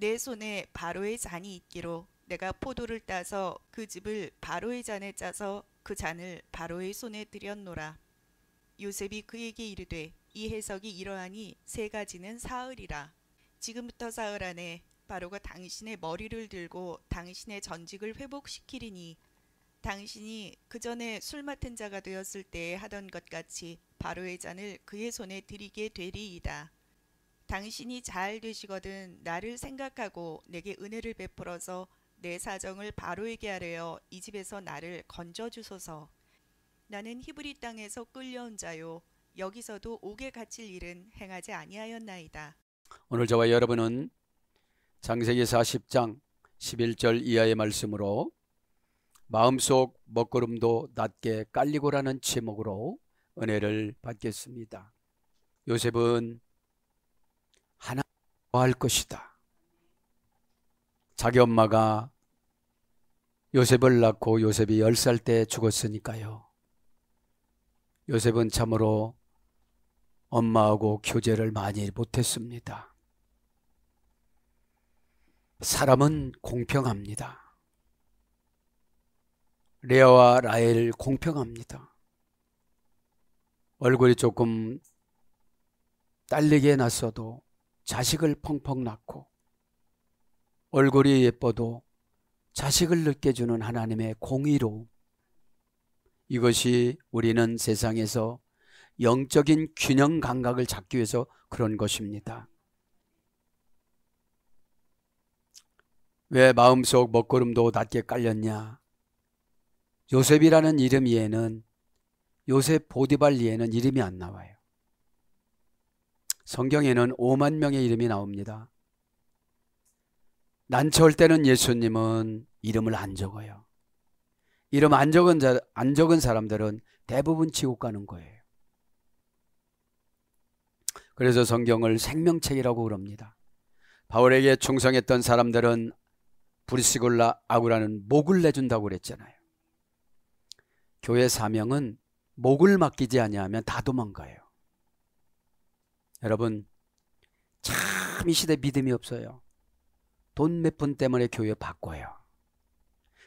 내 손에 바로의 잔이 있기로 내가 포도를 따서 그 집을 바로의 잔에 짜서 그 잔을 바로의 손에 들였노라. 요셉이 그에게 이르되 이 해석이 이러하니 세 가지는 사흘이라. 지금부터 사흘 안에 바로가 당신의 머리를 들고 당신의 전직을 회복시키리니 당신이 그 전에 술 맡은 자가 되었을 때 하던 것 같이 바로의 잔을 그의 손에 들이게 되리이다. 당신이 잘 되시거든 나를 생각하고 내게 은혜를 베풀어서 내 사정을 바로에게 하래이 집에서 나를 건져 주소서. 나는 히브리 땅에서 끌려온 자요. 여기서도 옥에 갇힐 일은 행하지 아니하였나이다. 오늘 저와 여러분은 장세기 40장 11절 이하의 말씀으로 마음속 먹구름도 낮게 깔리고라는 제목으로 은혜를 받겠습니다. 요셉은 할 것이다. 자기 엄마가 요셉을 낳고 요셉이 10살 때 죽었으니까요. 요셉은 참으로 엄마하고 교제를 많이 못했습니다. 사람은 공평합니다. 레아와 라헬 공평합니다. 얼굴이 조금 딸리게 났어도 자식을 펑펑 낳고 얼굴이 예뻐도 자식을 늦게 주는 하나님의 공의로 이것이 우리는 세상에서 영적인 균형 감각을 잡기 위해서 그런 것입니다. 왜 마음속 먹구름도 낮게 깔렸냐? 요셉이라는 이름 이에는 요셉 보디발 이에는 이름이 안 나와요. 성경에는 5만 명의 이름이 나옵니다. 난처할 때는 예수님은 이름을 안 적어요. 이름 안 적은, 자, 안 적은 사람들은 대부분 지옥 가는 거예요. 그래서 성경을 생명책이라고 그럽니다. 바울에게 충성했던 사람들은 브리시골라 아구라는 목을 내준다고 그랬잖아요. 교회 사명은 목을 맡기지 아니하면 다 도망가요. 여러분 참 이 시대 믿음이 없어요. 돈 몇 푼 때문에 교회 바꿔요.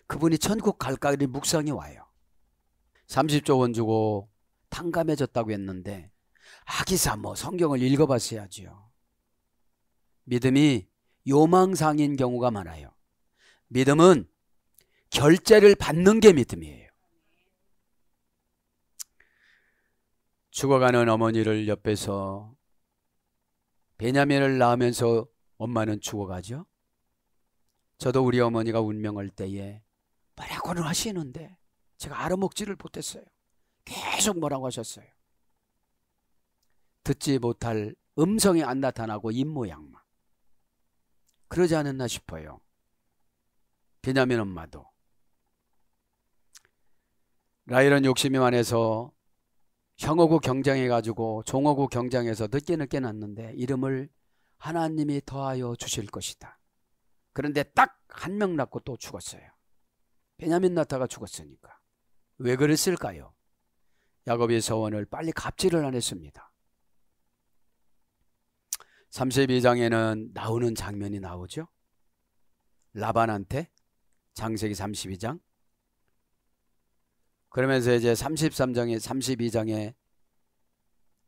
그분이 천국 갈까리 묵상이 와요. 30조 원 주고 탕감해졌다고 했는데 아기사 뭐 성경을 읽어봤어야지요. 믿음이 요망상인 경우가 많아요. 믿음은 결제를 받는 게 믿음이에요. 죽어가는 어머니를 옆에서 베냐민을 낳으면서 엄마는 죽어가죠. 저도 우리 어머니가 운명할 때에 뭐라고는 하시는데 제가 알아먹지를 못했어요. 계속 뭐라고 하셨어요. 듣지 못할 음성이 안 나타나고 입모양만. 그러지 않았나 싶어요. 베냐민 엄마도. 라일은 욕심이 많아서 형어구 경쟁해가지고 종어구 경쟁에서 늦게 늦게 났는데 이름을 하나님이 더하여 주실 것이다. 그런데 딱 한 명 낳고 또 죽었어요. 베냐민 나타가 죽었으니까. 왜 그랬을까요? 야곱의 서원을 빨리 갑질을 안 했습니다. 32장에는 나오는 장면이 나오죠. 라반한테 장세기 32장 그러면서 이제 33장에 32장에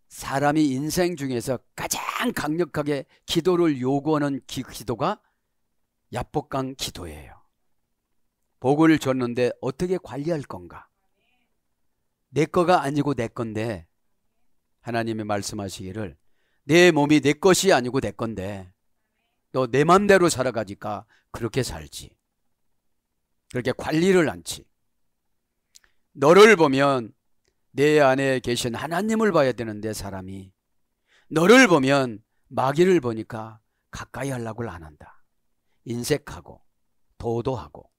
사람이 인생 중에서 가장 강력하게 기도를 요구하는 기, 도가 야복강 기도예요. 복을 줬는데 어떻게 관리할 건가? 내 거가 아니고 내 건데 하나님이 말씀하시기를 내 몸이 내 것이 아니고 내 건데 너 내 맘대로 살아가니까 그렇게 살지. 그렇게 관리를 안지. 너를 보면 내 안에 계신 하나님을 봐야 되는데 사람이 너를 보면 마귀를 보니까 가까이 하려고 안 한다. 인색하고 도도하고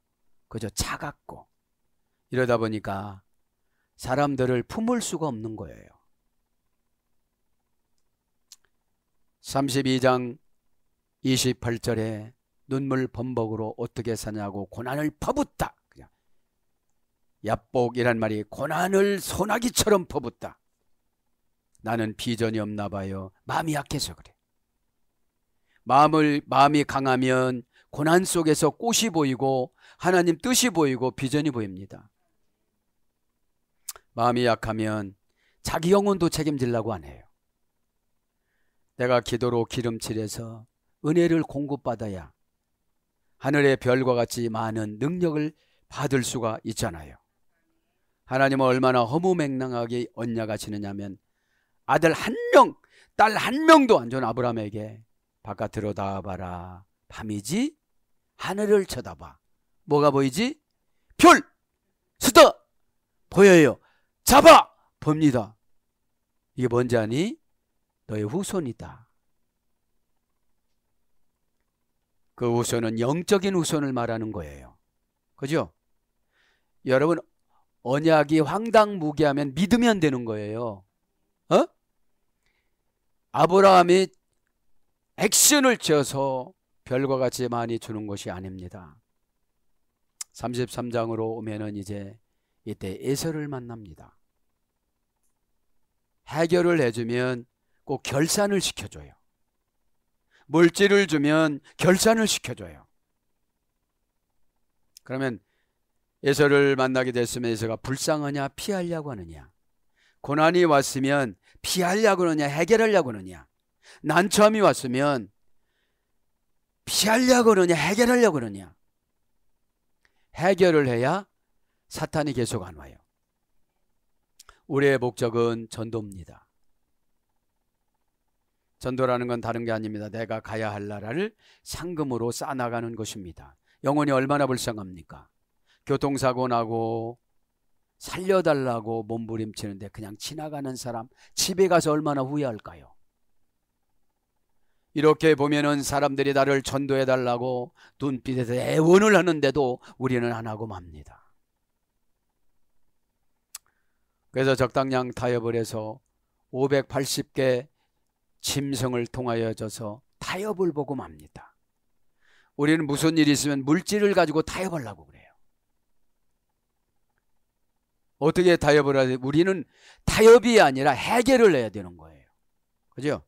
그저 차갑고 이러다 보니까 사람들을 품을 수가 없는 거예요. 32장 28절에 눈물 범벅으로 어떻게 사냐고 고난을 퍼붓다. 야복이란 말이 고난을 소나기처럼 퍼붓다. 나는 비전이 없나 봐요. 마음이 약해서 그래. 마음을 마음이 강하면 고난 속에서 꽃이 보이고 하나님 뜻이 보이고 비전이 보입니다. 마음이 약하면 자기 영혼도 책임질라고 안 해요. 내가 기도로 기름칠해서 은혜를 공급받아야 하늘의 별과 같이 많은 능력을 받을 수가 있잖아요. 하나님은 얼마나 허무맹랑하게 언약하시느냐면 아들 한 명, 딸 한 명도 안준 아브라함에게 바깥으로 나와봐라. 밤이지? 하늘을 쳐다봐. 뭐가 보이지? 별! 수다! 보여요. 잡아! 봅니다. 이게 뭔지 아니? 너의 후손이다. 그 후손은 영적인 후손을 말하는 거예요. 그죠? 여러분 언약이 황당무계하면 믿으면 되는 거예요. 어? 아브라함이 액션을 지서 별과 같이 많이 주는 것이 아닙니다. 33장으로 오면은 이제 이때 에서를 만납니다. 해결을 해주면 꼭 결산을 시켜줘요. 물질을 주면 결산을 시켜줘요. 그러면 예수를 만나게 됐으면 예수가 불쌍하냐 피하려고 하느냐 고난이 왔으면 피하려고 하느냐 해결하려고 하느냐 난처함이 왔으면 피하려고 하느냐 해결하려고 하느냐 해결을 해야 사탄이 계속 안 와요 우리의 목적은 전도입니다 전도라는 건 다른 게 아닙니다 내가 가야 할 나라를 상금으로 쌓아나가는 것입니다 영혼이 얼마나 불쌍합니까 교통사고 나고 살려달라고 몸부림치는데 그냥 지나가는 사람 집에 가서 얼마나 후회할까요? 이렇게 보면은 사람들이 나를 전도해 달라고 눈빛에서 애원을 하는데도 우리는 안 하고 맙니다. 그래서 적당량 타협을 해서 580개 짐승을 통하여 져서 타협을 보고 맙니다. 우리는 무슨 일이 있으면 물질을 가지고 타협하려고 그래요. 어떻게 타협을 하세요? 우리는 타협이 아니라 해결을 해야 되는 거예요. 그죠?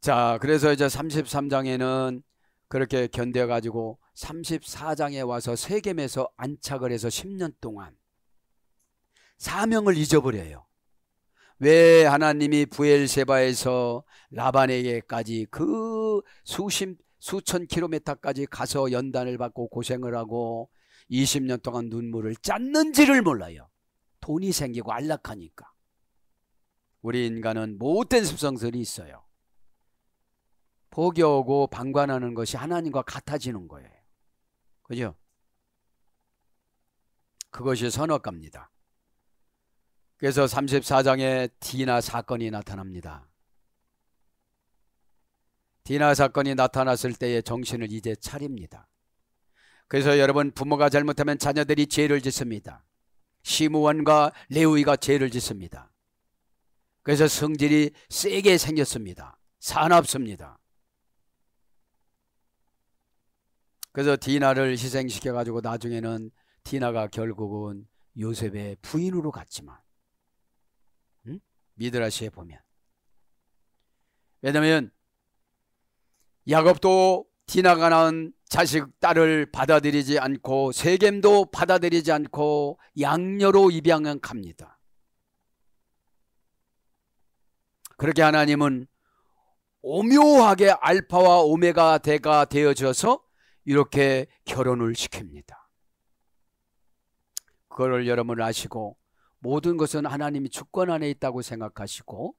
자, 그래서 이제 33장에는 그렇게 견뎌가지고 34장에 와서 세겜에서 안착을 해서 10년 동안 사명을 잊어버려요. 왜 하나님이 부엘세바에서 라반에게까지 그 수십 수천 킬로미터까지 가서 연단을 받고 고생을 하고 20년 동안 눈물을 짰는지를 몰라요. 돈이 생기고 안락하니까. 우리 인간은 못된 습성들이 있어요. 포교오고 방관하는 것이 하나님과 같아지는 거예요. 그죠? 그것이 선업갑니다 그래서 34장에 디나 사건이 나타납니다. 디나 사건이 나타났을 때의 정신을 이제 차립니다. 그래서 여러분 부모가 잘못하면 자녀들이 죄를 짓습니다. 시무원과 레위가 죄를 짓습니다. 그래서 성질이 세게 생겼습니다. 사납습니다. 그래서 디나를 희생시켜 가지고 나중에는 디나가 결국은 요셉의 부인으로 갔지만 미드라시에 보면 왜냐하면 야곱도 디나가 낳은 자식 딸을 받아들이지 않고 세겜도 받아들이지 않고 양녀로 입양은 갑니다. 그렇게 하나님은 오묘하게 알파와 오메가 대가 되어져서 이렇게 결혼을 시킵니다. 그걸 여러분 아시고 모든 것은 하나님이 주권 안에 있다고 생각하시고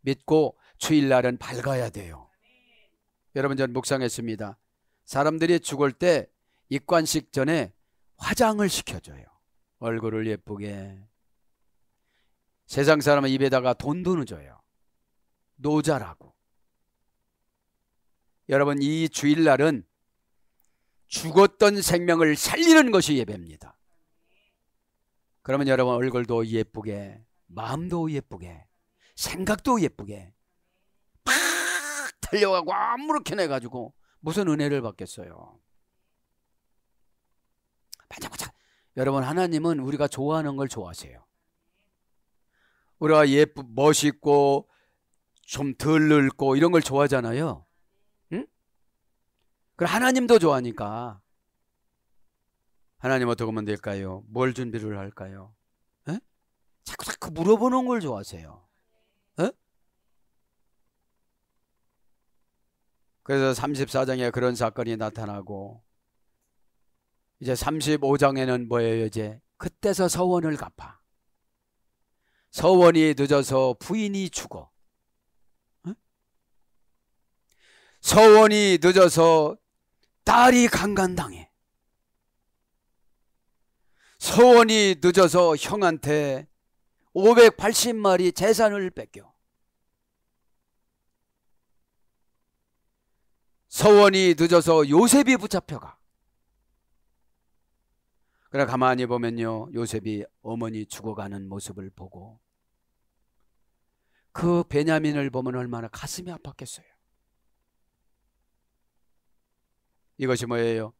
믿고 주일날은 밝아야 돼요. 여러분 전 묵상했습니다. 사람들이 죽을 때 입관식 전에 화장을 시켜줘요. 얼굴을 예쁘게. 세상 사람은 입에다가 돈도 넣어줘요. 노자라고. 여러분, 이 주일날은 죽었던 생명을 살리는 것이 예배입니다. 그러면 여러분 얼굴도 예쁘게, 마음도 예쁘게, 생각도 예쁘게 팍 달려가고 아무렇게나 해가지고 무슨 은혜를 받겠어요? 반짝반짝. 여러분 하나님은 우리가 좋아하는 걸 좋아하세요. 우리가 예쁘 멋있고 좀 덜 늙고 이런 걸 좋아하잖아요. 응? 그 하나님도 좋아하니까 하나님 어떻게 하면 될까요? 뭘 준비를 할까요? 에? 자꾸 자꾸 물어보는 걸 좋아하세요. 그래서 34장에 그런 사건이 나타나고 이제 35장에는 뭐예요 이제 그때서 서원을 갚아 서원이 늦어서 부인이 죽어 응? 서원이 늦어서 딸이 강간당해 서원이 늦어서 형한테 580마리 재산을 뺏겨 서원이 늦어서 요셉이 붙잡혀가. 그러나 가만히 보면요. 요셉이 어머니 죽어가는 모습을 보고 그 베냐민을 보면 얼마나 가슴이 아팠겠어요. 이것이 뭐예요?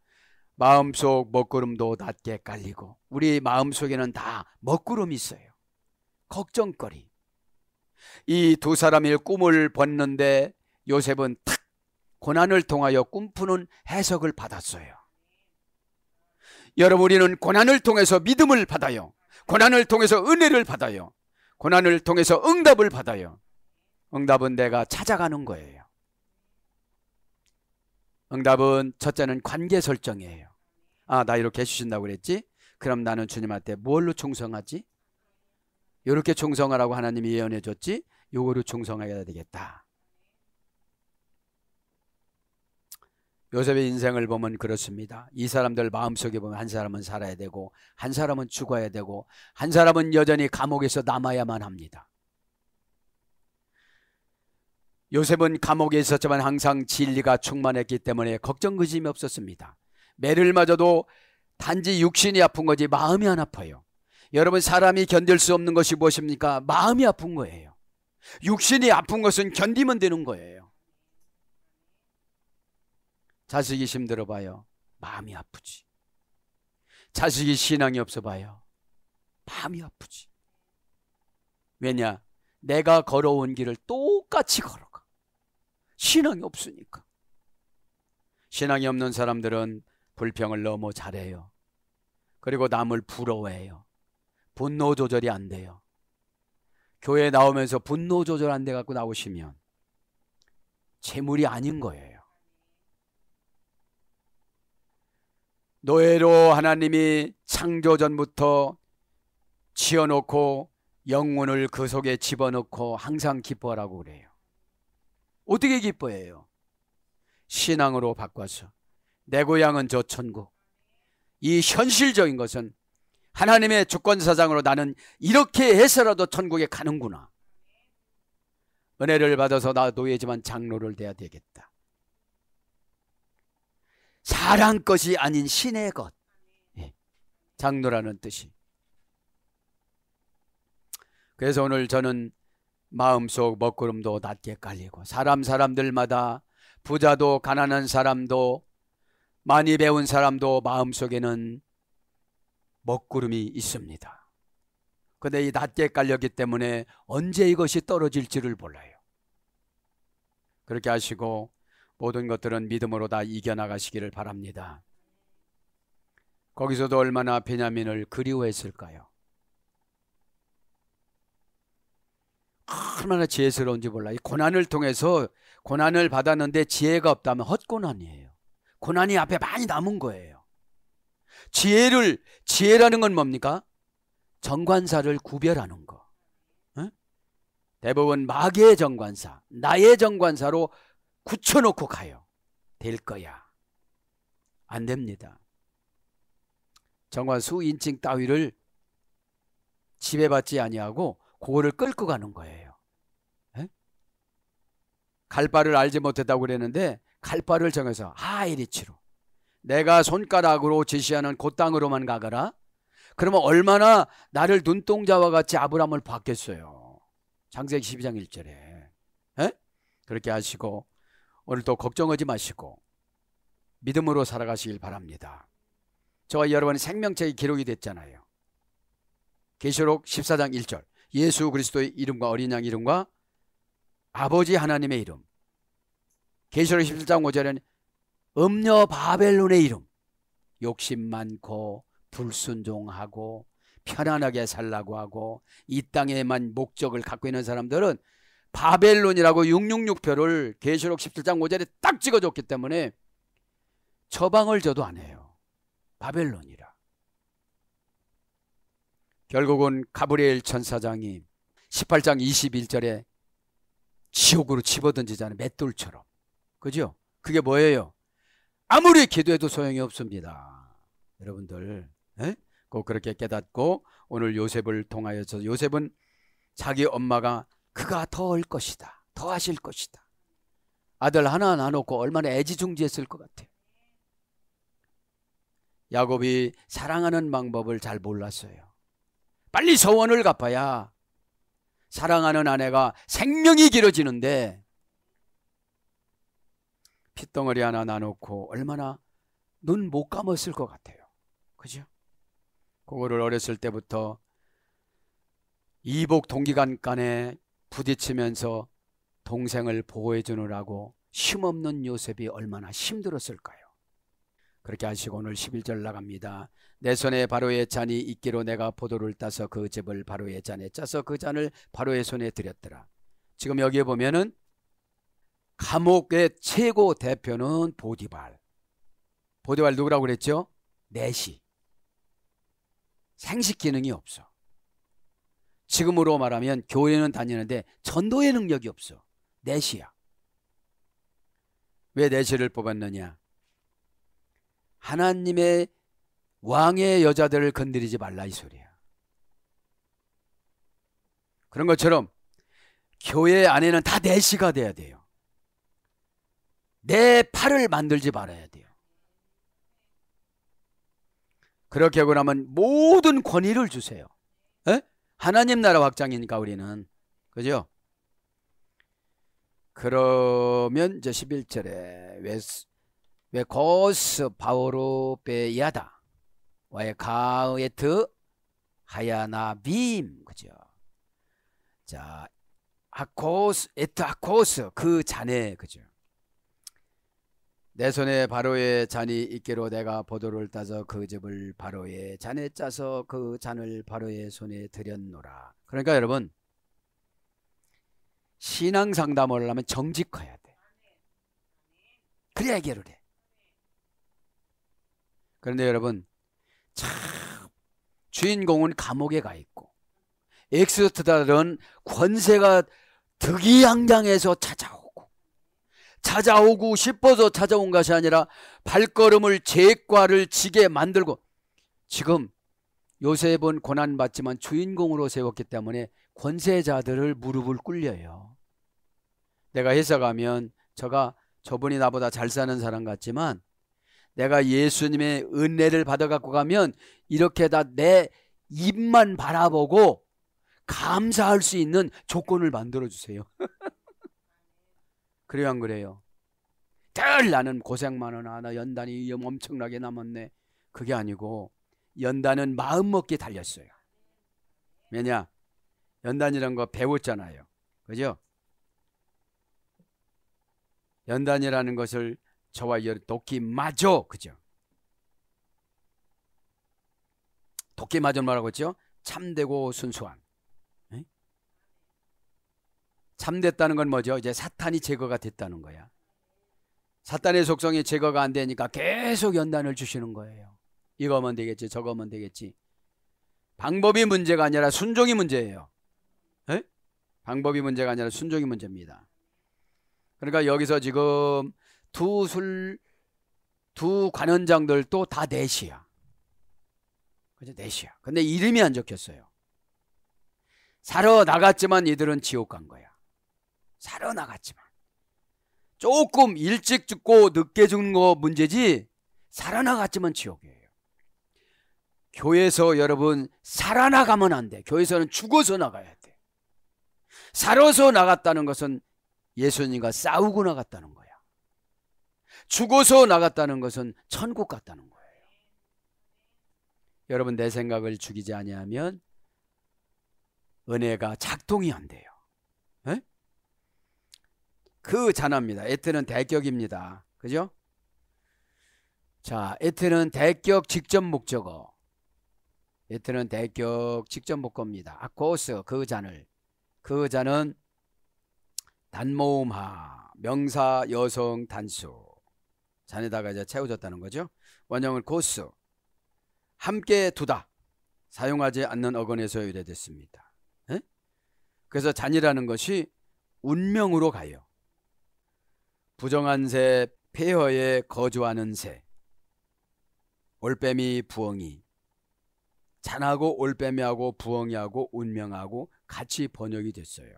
마음속 먹구름도 낮게 깔리고 우리 마음속에는 다 먹구름이 있어요. 걱정거리. 이 두 사람의 꿈을 봤는데 요셉은 탁 고난을 통하여 꿈푸는 해석을 받았어요. 여러분 우리는 고난을 통해서 믿음을 받아요. 고난을 통해서 은혜를 받아요. 고난을 통해서 응답을 받아요. 응답은 내가 찾아가는 거예요. 응답은 첫째는 관계 설정이에요. 아, 나 이렇게 해주신다고 그랬지? 그럼 나는 주님한테 뭘로 충성하지? 이렇게 충성하라고 하나님이 예언해 줬지? 요거로 충성해야 되겠다. 요셉의 인생을 보면 그렇습니다. 이 사람들 마음속에 보면 한 사람은 살아야 되고 한 사람은 죽어야 되고 한 사람은 여전히 감옥에서 남아야만 합니다. 요셉은 감옥에 있었지만 항상 진리가 충만했기 때문에 걱정 그짐이 없었습니다. 매를 맞아도 단지 육신이 아픈 거지 마음이 안 아파요. 여러분 사람이 견딜 수 없는 것이 무엇입니까? 마음이 아픈 거예요. 육신이 아픈 것은 견디면 되는 거예요. 자식이 힘들어 봐요. 마음이 아프지. 자식이 신앙이 없어 봐요. 마음이 아프지. 왜냐? 내가 걸어온 길을 똑같이 걸어가. 신앙이 없으니까. 신앙이 없는 사람들은 불평을 너무 잘해요. 그리고 남을 부러워해요. 분노 조절이 안 돼요. 교회 나오면서 분노 조절 안 돼 갖고 나오시면 재물이 아닌 거예요. 노예로 하나님이 창조 전부터 지어놓고 영혼을 그 속에 집어넣고 항상 기뻐하라고 그래요. 어떻게 기뻐해요? 신앙으로 바꿔서 내 고향은 저 천국. 이 현실적인 것은 하나님의 주권 사상으로 나는 이렇게 해서라도 천국에 가는구나. 은혜를 받아서 나 노예지만 장로를 돼야 되겠다. 사람 것이 아닌 신의 것. 예. 장로라는 뜻이. 그래서 오늘 저는 마음속 먹구름도 낮게 깔리고 사람 사람들마다 부자도 가난한 사람도 많이 배운 사람도 마음속에는 먹구름이 있습니다. 근데 이 낮게 깔렸기 때문에 언제 이것이 떨어질지를 몰라요. 그렇게 하시고 모든 것들은 믿음으로 다 이겨나가시기를 바랍니다. 거기서도 얼마나 베냐민을 그리워했을까요? 얼마나 지혜스러운지 몰라. 이 고난을 통해서 고난을 받았는데 지혜가 없다면 헛고난이에요. 고난이 앞에 많이 남은 거예요. 지혜를 지혜라는 건 뭡니까? 정관사를 구별하는 거. 응? 대부분 마귀의 정관사, 나의 정관사로 굳혀놓고 가요. 될 거야. 안 됩니다. 정관수 인칭 따위를 지배받지 아니하고 그거를 끌고 가는 거예요. 에? 갈 바를 알지 못했다고 그랬는데 갈 바를 정해서 하이리치로 아, 내가 손가락으로 제시하는 그 땅으로만 가거라. 그러면 얼마나 나를 눈동자와 같이 아브라함을 받겠어요 장세기 12장 1절에. 에? 그렇게 하시고 오늘도 걱정하지 마시고 믿음으로 살아가시길 바랍니다. 저와 여러분이 생명체의 기록이 됐잖아요. 계시록 14장 1절. 예수 그리스도의 이름과 어린 양 이름과 아버지 하나님의 이름. 계시록 17장 5절에는 음녀 바벨론의 이름. 욕심 많고 불순종하고 편안하게 살라고 하고 이 땅에만 목적을 갖고 있는 사람들은 바벨론이라고 666표를 계시록 17장 5절에 딱 찍어줬기 때문에 처방을 저도 안 해요. 바벨론이라. 결국은 가브리엘 천사장이 18장 21절에 지옥으로 집어던지자는 맷돌처럼. 그죠? 그게 뭐예요? 아무리 기도해도 소용이 없습니다. 여러분들, 에? 예? 꼭 그렇게 깨닫고 오늘 요셉을 통하여서 요셉은 자기 엄마가 그가 더할 것이다. 더 하실 것이다. 아들 하나 나놓고 얼마나 애지중지했을 것 같아요. 야곱이 사랑하는 방법을 잘 몰랐어요. 빨리 소원을 갚아야 사랑하는 아내가 생명이 길어지는데 핏덩어리 하나 나놓고 얼마나 눈 못 감았을 것 같아요. 그죠? 그거를 어렸을 때부터 이복 동기간 간의 부딪히면서 동생을 보호해 주느라고 힘없는 요셉이 얼마나 힘들었을까요? 그렇게 하시고 오늘 11절 나갑니다. 내 손에 바로의 잔이 있기로 내가 포도를 따서 그 즙을 바로의 잔에 짜서 그 잔을 바로의 손에 드렸더라. 지금 여기에 보면은 감옥의 최고 대표는 보디발. 보디발 누구라고 그랬죠? 내시. 생식 기능이 없어. 지금으로 말하면 교회는 다니는데 전도의 능력이 없어. 내시야. 왜 내시를 뽑았느냐? 하나님의 왕의 여자들을 건드리지 말라 이 소리야. 그런 것처럼 교회 안에는 다 내시가 돼야 돼요. 내 팔을 만들지 말아야 돼요. 그렇게 하고 나면 모든 권위를 주세요. 하나님 나라 확장이니까 우리는 그죠? 그러면 이 11절에 웨스, 스 바오로 베야다 와의 가에트 하야나 빔 그죠? 자 아코스 에트 아코스 그 자네 그죠? 내 손에 바로의 잔이 있기로 내가 보도를 따서 그 집을 바로의 잔에 짜서 그 잔을 바로의 손에 들였노라. 그러니까 여러분 신앙 상담을 하면 정직해야 돼. 그래야 해결을 해. 그런데 여러분 참 주인공은 감옥에 가 있고 엑스트들은 권세가 득이양양해서 찾아오. 찾아오고 싶어서 찾아온 것이 아니라 발걸음을 제과를 지게 만들고 지금 요셉은 고난받지만 주인공으로 세웠기 때문에 권세자들을 무릎을 꿇려요. 내가 해석하면 저가 저분이 나보다 잘 사는 사람 같지만 내가 예수님의 은혜를 받아 갖고 가면 이렇게 다 내 입만 바라보고 감사할 수 있는 조건을 만들어 주세요. 그래요 안 그래요? 늘 나는 고생만 하나 나 연단이 엄청나게 남았네 그게 아니고 연단은 마음먹기 달렸어요 왜냐 연단이란 거 배웠잖아요 그죠? 연단이라는 것을 저와 여 도끼마저 그죠? 도끼마저 말하고 있죠? 참되고 순수한 참됐다는건 뭐죠? 이제 사탄이 제거가 됐다는 거야. 사탄의 속성이 제거가 안 되니까 계속 연단을 주시는 거예요. 이거면 되겠지, 저거면 되겠지. 방법이 문제가 아니라 순종이 문제예요. 에? 방법이 문제가 아니라 순종이 문제입니다. 그러니까 여기서 지금 두 술, 두관원장들또 다 넷이야. 그죠? 넷이야. 근데 이름이 안 적혔어요. 사러 나갔지만 이들은 지옥 간 거야. 살아나갔지만 조금 일찍 죽고 늦게 죽는 거 문제지 살아나갔지만 지옥이에요. 교회에서 여러분 살아나가면 안 돼. 교회에서는 죽어서 나가야 돼. 살아서 나갔다는 것은 예수님과 싸우고 나갔다는 거야. 죽어서 나갔다는 것은 천국 같다는 거예요. 여러분 내 생각을 죽이지 아니하면 은혜가 작동이 안 돼요. 그 잔화입니다. 에트는 대격입니다. 그죠? 자, 에트는 대격 직접 목적어. 에트는 대격 직접 목거입니다. 아코스 그 잔을. 그 잔은 단모음하 명사 여성 단수 잔에다가 이제 채워졌다는 거죠. 원형을 고스 함께 두다 사용하지 않는 어근에서 유래됐습니다. 에? 그래서 잔이라는 것이 운명으로 가요. 부정한 새 폐허에 거주하는 새 올빼미 부엉이 잔하고 올빼미하고 부엉이하고 운명하고 같이 번역이 됐어요.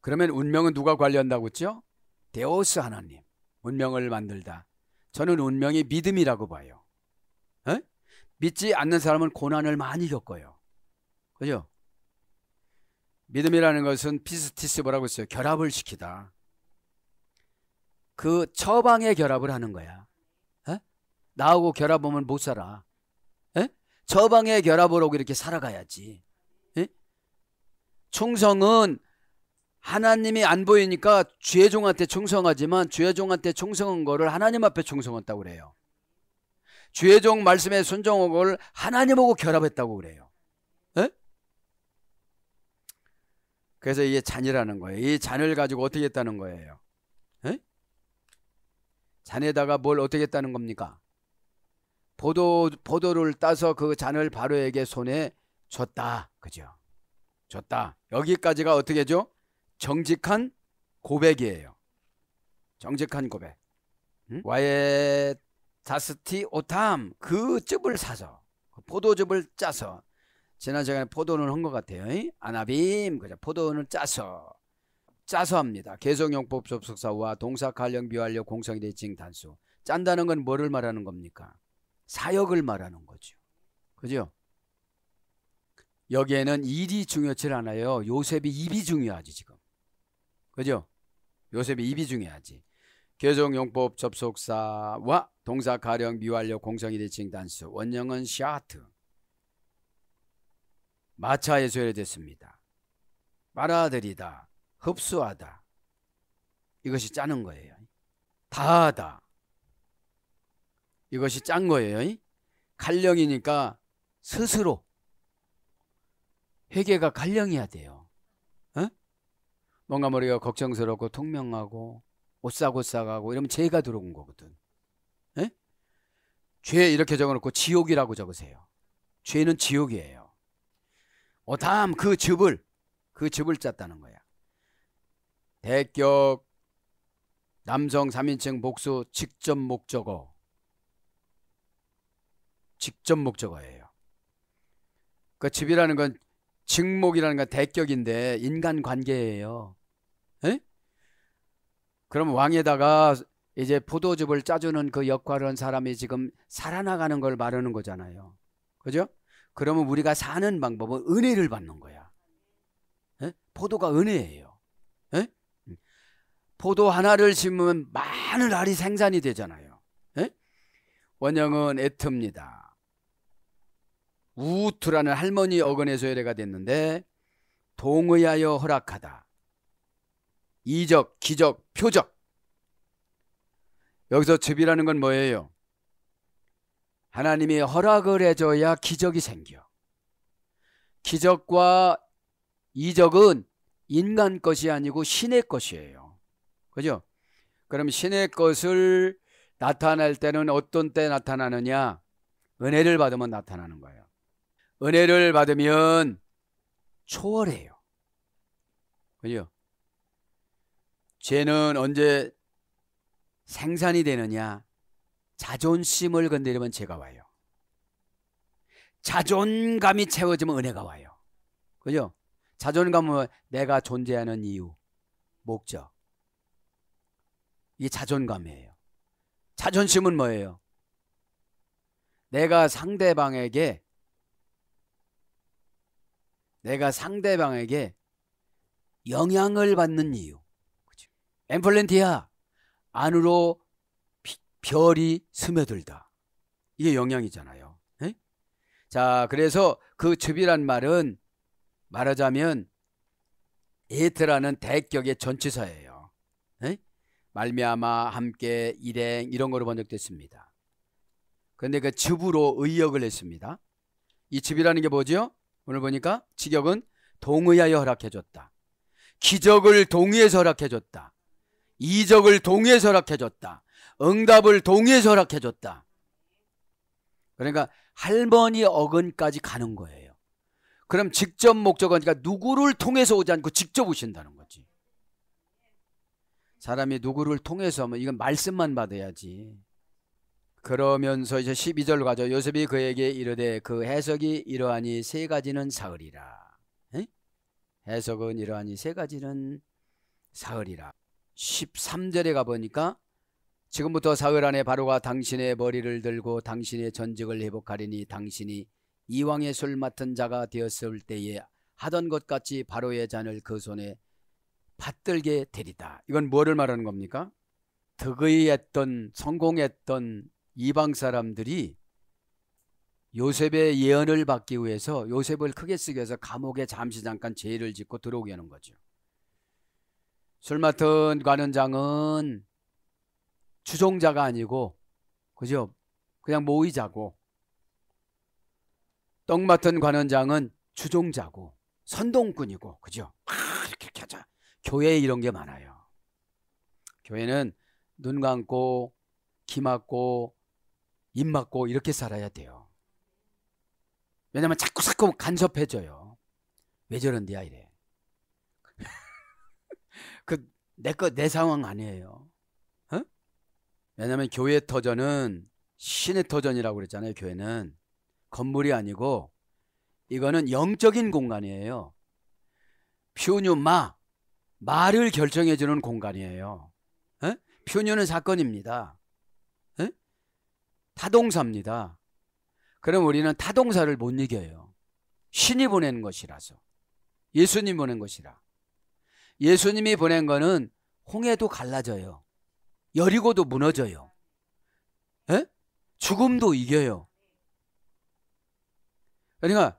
그러면 운명은 누가 관리한다고 했죠? 데오스 하나님. 운명을 만들다. 저는 운명이 믿음이라고 봐요. 에? 믿지 않는 사람은 고난을 많이 겪어요. 그죠? 믿음이라는 것은 피스티스뭐라고 했어요. 결합을 시키다. 그처방에 결합을 하는 거야. 에? 나하고 결합하면 못 살아. 에? 처방의 결합을 하고 이렇게 살아가야지. 에? 충성은 하나님이 안 보이니까 주 종한테 충성하지만 주 종한테 충성한 거를 하나님 앞에 충성했다고 그래요. 주종 말씀에 순종한 걸 하나님하고 결합했다고 그래요. 에? 그래서 이게 잔이라는 거예요. 이 잔을 가지고 어떻게 했다는 거예요? 잔에다가 뭘 어떻게 했다는 겁니까? 포도 보도를 따서 그 잔을 바로에게 손에 줬다. 그죠? 줬다. 여기까지가 어떻게죠? 정직한 고백이에요. 정직한 고백. 응? 음? 와에 다스티 오탐 그 즙을 사서 그 포도즙을 짜서 지난 시간에 포도는 한 것 같아요. 아나빔 그죠? 포도는 짜서 짜서 합니다. 개성용법 접속사와 동사 관련 비완료 공성 대칭 단수. 짠다는 건 뭐를 말하는 겁니까? 사역을 말하는 거죠. 그죠? 여기에는 일이 중요치 않아요. 요셉이 입이 중요하지 지금. 그죠? 요셉이 입이 중요하지. 개성용법 접속사와 동사 가령 미완료 공성이 대칭 단수 원형은 샤트 마차에서 해됐습니다. 말아들이다 흡수하다. 이것이 짜는 거예요. 다하다. 이것이 짠 거예요. 갈령이니까 스스로 회개가 갈령이야 돼요. 어? 뭔가 머리가 걱정스럽고 통명하고 오싹오싹하고 이러면 죄가 들어온 거거든. 에? 어? 죄 이렇게 적어놓고 지옥이라고 적으세요. 죄는 지옥이에요. 어, 다음 그 즙을 그 즙을 짰다는 거야. 대격 남성 3인칭 복수 직접 목적어 직접 목적어예요. 그 집이라는 건 직목이라는 건 대격인데 인간 관계예요. 에? 그럼 왕에다가 이제 포도즙을 짜주는 그 역할을 사람이 지금 살아나가는 걸 말하는 거잖아요. 그죠? 그러면 우리가 사는 방법은 은혜를 받는 거야. 에? 포도가 은혜예요. 포도 하나를 심으면 많은 알이 생산이 되잖아요. 에? 예? 원형은 에트입니다. 우투라는 할머니 어근에서 의뢰가 됐는데 동의하여 허락하다. 이적, 기적, 표적. 여기서 즙이라는 건 뭐예요? 하나님이 허락을 해줘야 기적이 생겨. 기적과 이적은 인간 것이 아니고 신의 것이에요. 그죠? 그럼 신의 것을 나타낼 때는 어떤 때 나타나느냐? 은혜를 받으면 나타나는 거예요. 은혜를 받으면 초월해요. 그죠? 죄는 언제 생산이 되느냐? 자존심을 건드리면 죄가 와요. 자존감이 채워지면 은혜가 와요. 그죠? 자존감은 내가 존재하는 이유, 목적. 이 자존감이에요. 자존심은 뭐예요? 내가 상대방에게 내가 상대방에게 영향을 받는 이유. 그죠? 엠플랜티아 안으로 별이 스며들다. 이게 영향이잖아요. 에? 네? 자, 그래서 그 즙이란 말은 말하자면 에트라는 대격의 전치사예요. 말미암아 함께 일행 이런 거로 번역됐습니다. 그런데 그 즙으로 의역을 했습니다. 이 즙이라는 게 뭐죠? 오늘 보니까 직역은 동의하여 허락해줬다. 기적을 동의해서 허락해줬다. 이적을 동의해서 허락해줬다. 응답을 동의해서 허락해줬다. 그러니까 할머니 어근까지 가는 거예요. 그럼 직접 목적은 그러니까 누구를 통해서 오지 않고 직접 오신다는 거예요. 사람이 누구를 통해서 하 뭐 이건 말씀만 받아야지. 그러면서 이제 12절 가죠. 요셉이 그에게 이르되 그 해석이 이러하니 세 가지는 사흘이라. 에? 해석은 이러하니 세 가지는 사흘이라. 13절에 가보니까 지금부터 사흘 안에 바로가 당신의 머리를 들고 당신의 전직을 회복하리니 당신이 이왕의 술 맡은 자가 되었을 때에 하던 것 같이 바로의 잔을 그 손에 받들게 되리다. 이건 뭐를 말하는 겁니까? 득의했던 성공했던 이방 사람들이 요셉의 예언을 받기 위해서 요셉을 크게 쓰기 위해서 감옥에 잠시 잠깐 죄를 짓고 들어오게 하는 거죠. 술 맡은 관원장은 추종자가 아니고 그죠? 그냥 모의자고 떡 맡은 관원장은 추종자고 선동꾼이고 그죠? 아, 이렇게 하자. 교회에 이런 게 많아요. 교회는 눈 감고 귀 막고 입 막고 이렇게 살아야 돼요. 왜냐면 자꾸 자꾸 간섭해줘요. 왜 저런데야 이래. 그 내 거 내 상황 아니에요. 어? 왜냐면 교회 터전은 신의 터전이라고 그랬잖아요. 교회는 건물이 아니고 이거는 영적인 공간이에요. 퓨뉴마 말을 결정해 주는 공간이에요. 에? 표녀는 사건입니다. 에? 타동사입니다. 그럼 우리는 타동사를 못 이겨요. 신이 보낸 것이라서. 예수님 보낸 것이라. 예수님이 보낸 거는 홍해도 갈라져요. 여리고도 무너져요. 에? 죽음도 이겨요. 그러니까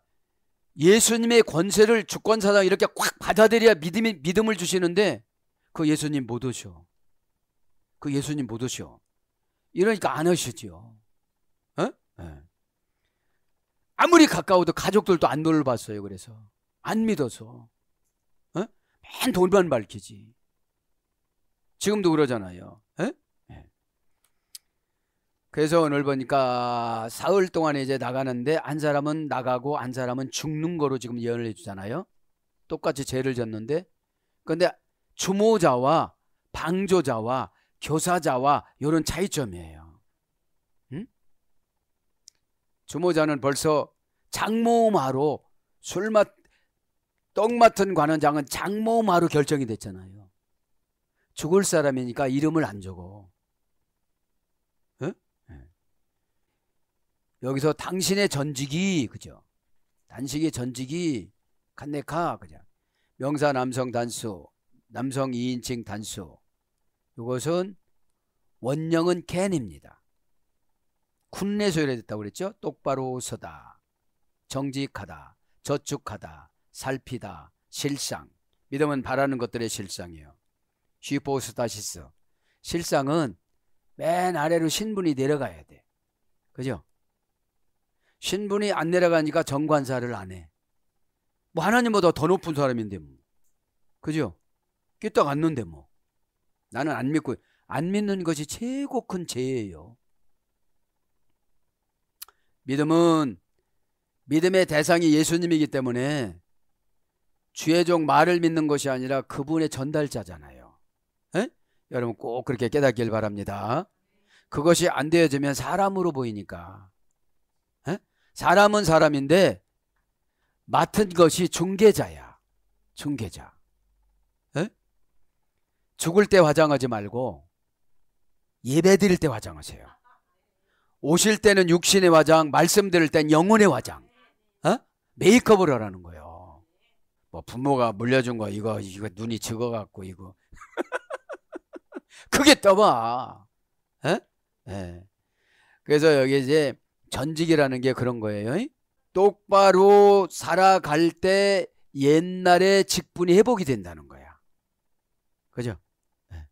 예수님의 권세를 주권사상 이렇게 꽉 받아들여야 믿음이, 믿음을 주시는데 그 예수님 못 오셔. 그 예수님 못 오셔. 이러니까 안 오시지요. 어? 네. 아무리 가까워도 가족들도 안 놀러 봤어요. 그래서 안 믿어서 어? 맨 돌만 밝히지. 지금도 그러잖아요. 에? 예? 그래서 오늘 보니까 사흘 동안에 이제 나가는데 한 사람은 나가고 한 사람은 죽는 거로 지금 예언을 해주잖아요. 똑같이 죄를 졌는데 그런데 주모자와 방조자와 교사자와 이런 차이점이에요. 응? 주모자는 벌써 장모마로 술맛 떡 맡은 관원장은 장모마로 결정이 됐잖아요. 죽을 사람이니까 이름을 안 적어. 여기서 당신의 전직이 그죠? 단식의 전직이 칸네카 그죠? 명사 남성 단수, 남성 2인칭 단수. 이것은 원형은 캔입니다. 쿤네 소열됐다고 그랬죠? 똑바로 서다, 정직하다, 저축하다, 살피다, 실상. 믿음은 바라는 것들의 실상이에요. 슈포스타시스. 실상은 맨 아래로 신분이 내려가야 돼. 그죠? 신분이 안 내려가니까 정관사를 안 해. 뭐 하나님보다 더 높은 사람인데 뭐. 그죠? 끼떡 안는데 뭐. 나는 안 믿고 안 믿는 것이 최고 큰 죄예요. 믿음은 믿음의 대상이 예수님이기 때문에 주의 종 말을 믿는 것이 아니라 그분의 전달자잖아요. 에? 여러분 꼭 그렇게 깨닫길 바랍니다. 그것이 안 되어지면 사람으로 보이니까 사람은 사람인데 맡은 것이 중개자야. 중개자. 에? 죽을 때 화장하지 말고 예배 드릴 때 화장하세요. 오실 때는 육신의 화장, 말씀 드릴 땐 영혼의 화장. 어? 메이크업을 하라는 거예요. 뭐 부모가 물려준 거 이거 이거 눈이 적어 갖고 이거. 그게 떠봐. 에? 에. 그래서 여기 이제 전직이라는 게 그런 거예요. 똑바로 살아갈 때 옛날의 직분이 회복이 된다는 거야. 그죠? 네.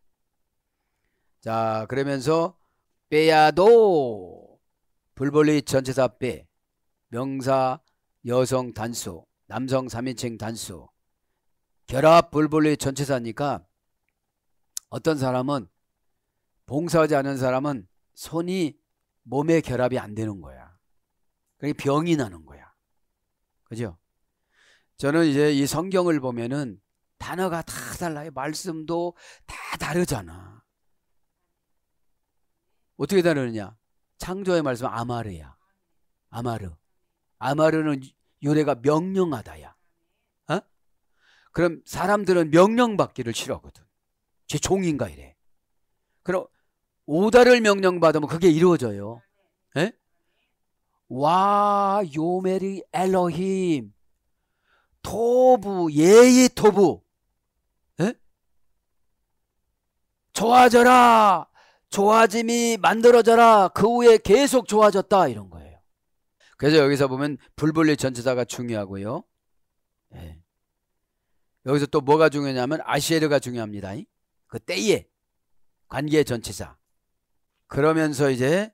자, 그러면서 빼야도 불벌리 전체사 빼 명사 여성 단수 남성 3인칭 단수 결합 불벌리 전체사니까 어떤 사람은 봉사하지 않은 사람은 손이 몸의 결합이 안 되는 거야. 그게 그러니까 병이 나는 거야. 그죠? 저는 이제 이 성경을 보면은 단어가 다 달라요. 말씀도 다 다르잖아. 어떻게 다르느냐? 창조의 말씀 아마르야. 아마르. 아마르는 유래가 명령하다야. 어? 그럼 사람들은 명령받기를 싫어하거든. 제 종인가 이래. 그럼 오다를 명령받으면 그게 이루어져요. 에? 예? 와 요메리 엘로힘 토부 예의 토부 에? 예? 좋아져라 좋아짐이 만들어져라 그 후에 계속 좋아졌다 이런 거예요. 그래서 여기서 보면 불분리 전체사가 중요하고요. 예. 여기서 또 뭐가 중요하냐면 아시에르가 중요합니다. 그 때에 관계 전체사. 그러면서 이제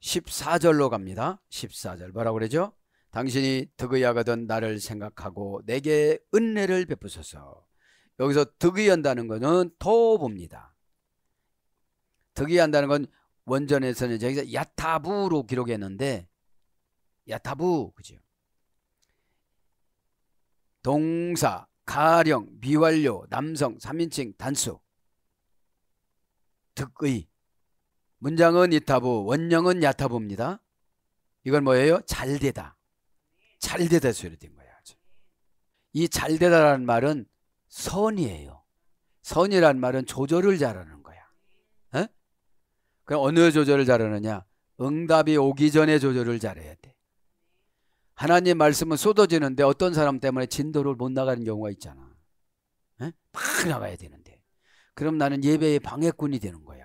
14절로 갑니다. 14절 뭐라고 그러죠? 당신이 득의하거든 나를 생각하고 내게 은혜를 베푸소서. 여기서 득의한다는 것은 도봅니다. 득의한다는 건 원전에서는 여기서 야타부로 기록했는데 야타부 그죠? 동사, 가령, 미완료, 남성, 3인칭, 단수 득의 문장은 이타부, 원형은 야타부입니다. 이건 뭐예요? 잘되다. 잘되다 소리 된 거예요. 이 잘되다라는 말은 선이에요. 선이란 말은 조절을 잘하는 거야. 에? 어? 그럼 어느 조절을 잘하느냐? 응답이 오기 전에 조절을 잘해야 돼. 하나님 말씀은 쏟아지는데 어떤 사람 때문에 진도를 못 나가는 경우가 있잖아. 에? 어? 막 나가야 되는데. 그럼 나는 예배의 방해꾼이 되는 거야.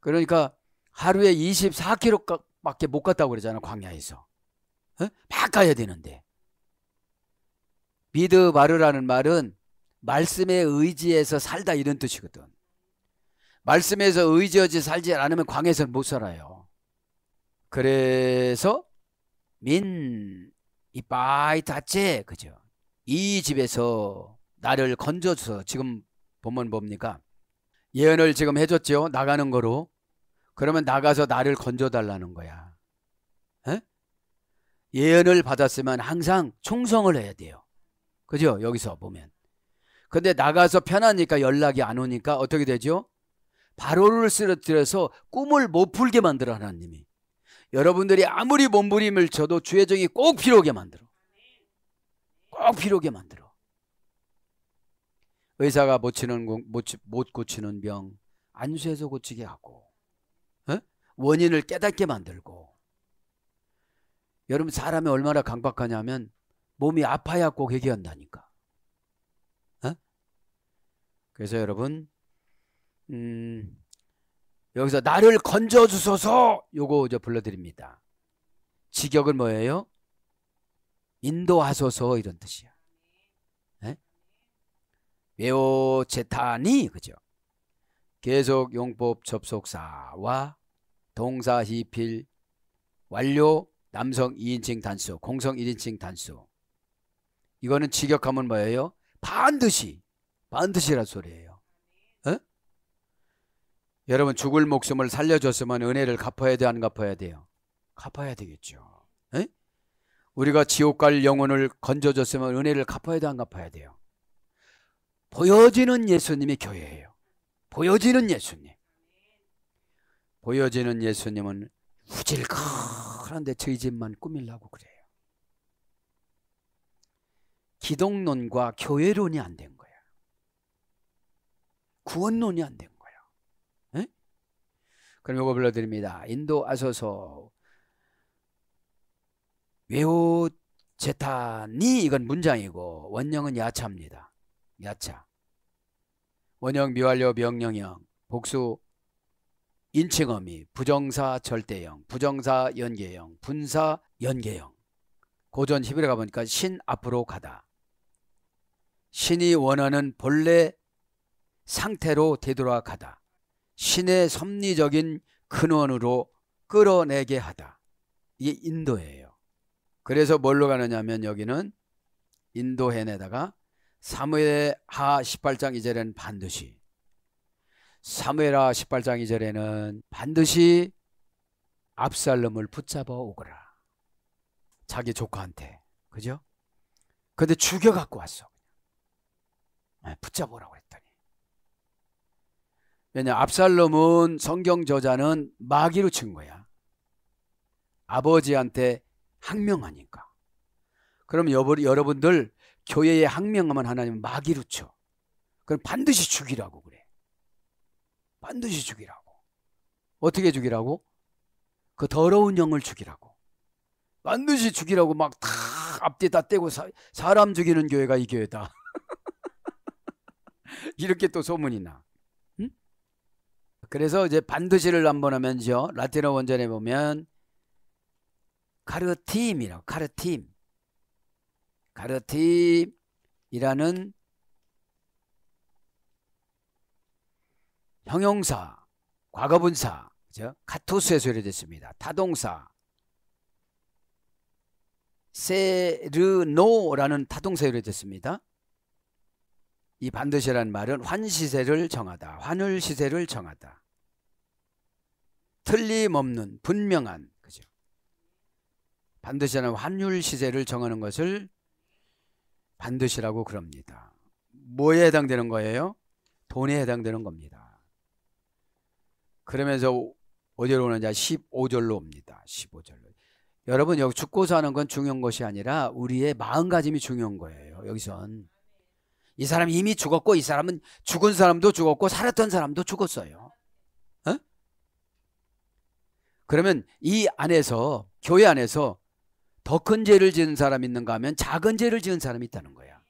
그러니까 하루에 24km밖에 못 갔다고 그러잖아 요 광야에서 어? 막 가야 되는데 미드 바르라는 말은 말씀에 의지해서 살다 이런 뜻이거든 말씀에서 의지하지 살지 않으면 광야에서못 살아요 그래서 민 이바이 다째 그죠 이 집에서 나를 건져줘서 지금 보면 뭡니까 예언을 지금 해줬죠. 나가는 거로. 그러면 나가서 나를 건져달라는 거야. 에? 예언을 받았으면 항상 충성을 해야 돼요. 그죠? 여기서 보면. 근데 나가서 편하니까 연락이 안 오니까 어떻게 되죠? 바로를 쓰러뜨려서 꿈을 못 풀게 만들어 하나님이. 여러분들이 아무리 몸부림을 쳐도 주의 정이 꼭 필요하게 만들어. 꼭 필요하게 만들어. 의사가 못, 치는, 못, 못 고치는 병 안수해서 고치게 하고 에? 어? 원인을 깨닫게 만들고 여러분 사람이 얼마나 강박하냐면 몸이 아파야 꼭 회개한다니까 에? 어? 그래서 여러분 음, 여기서 나를 건져주소서 요거 이제 불러드립니다 직역은 뭐예요? 인도하소서 이런 뜻이에요 외오체타니 그죠? 계속 용법 접속사와 동사히필 완료 남성 2인칭 단수 공성 1인칭 단수 이거는 직역하면 뭐예요? 반드시 반드시란 소리예요. 에? 어? 여러분 죽을 목숨을 살려줬으면 은혜를 갚아야 돼 안 갚아야 돼요? 갚아야 되겠죠. 에? 어? 우리가 지옥 갈 영혼을 건져줬으면 은혜를 갚아야 돼 안 갚아야 돼요? 보여지는 예수님이 교회예요. 보여지는 예수님. 보여지는 예수님은 후질거한데 저희 집만 꾸밀라고 그래요. 기독론과 교회론이 안 된 거야. 구원론이 안 된 거야. 에? 그럼 이거 불러드립니다. 인도 아소서 외우 제타니 이건 문장이고 원형은 야차입니다. 야차. 원형 미완료 명령형 복수 인칭어미 부정사 절대형 부정사 연계형 분사 연계형 고전 히브리 가보니까 신 앞으로 가다. 신이 원하는 본래 상태로 되돌아가다. 신의 섭리적인 근원으로 끌어내게 하다. 이게 인도예요. 그래서 뭘로 가느냐 면 여기는 인도해내다가 사무엘하 18장 2절에는 반드시 사무엘하 18장 2절에는 반드시 압살롬을 붙잡아 오거라. 자기 조카한테. 그죠? 근데 죽여 갖고 왔어. 아, 붙잡으라고 했더니. 왜냐 압살롬은 성경 저자는 마귀로 친 거야. 아버지한테 항명하니까. 그럼 여러분들 교회에 항명하면 하나님은 마귀로 쳐. 그럼 반드시 죽이라고 그래. 반드시 죽이라고. 어떻게 죽이라고? 그 더러운 영을 죽이라고. 반드시 죽이라고 막 다 앞뒤다 떼고 사, 사람 죽이는 교회가 이 교회다. 이렇게 또 소문이 나. 응? 그래서 이제 반드시를 한번 하면요. 라틴어 원전에 보면 카르팀이라고 카르팀. 가르팁이라는 형용사, 과거분사, 그죠? 카토스에서 유래됐습니다. 타동사, 세르노라는 타동사 에 유래됐습니다. 이반드시라는 말은 환시세를 정하다, 환을 시세를 정하다. 틀림없는 분명한 그죠? 반드시라는 환율 시세를 정하는 것을 반드시라고 그럽니다. 뭐에 해당되는 거예요? 돈에 해당되는 겁니다. 그러면서 어디로 오느냐? 15절로 옵니다. 15절로. 여러분 여기 죽고 사는 건 중요한 것이 아니라 우리의 마음가짐이 중요한 거예요. 여기선 이 사람 이미 죽었고 이 사람은 죽은 사람도 죽었고 살았던 사람도 죽었어요. 어? 그러면 이 안에서 교회 안에서 더큰 죄를 지은 사람이 있는가 하면 작은 죄를 지은 사람이 있다는 거야.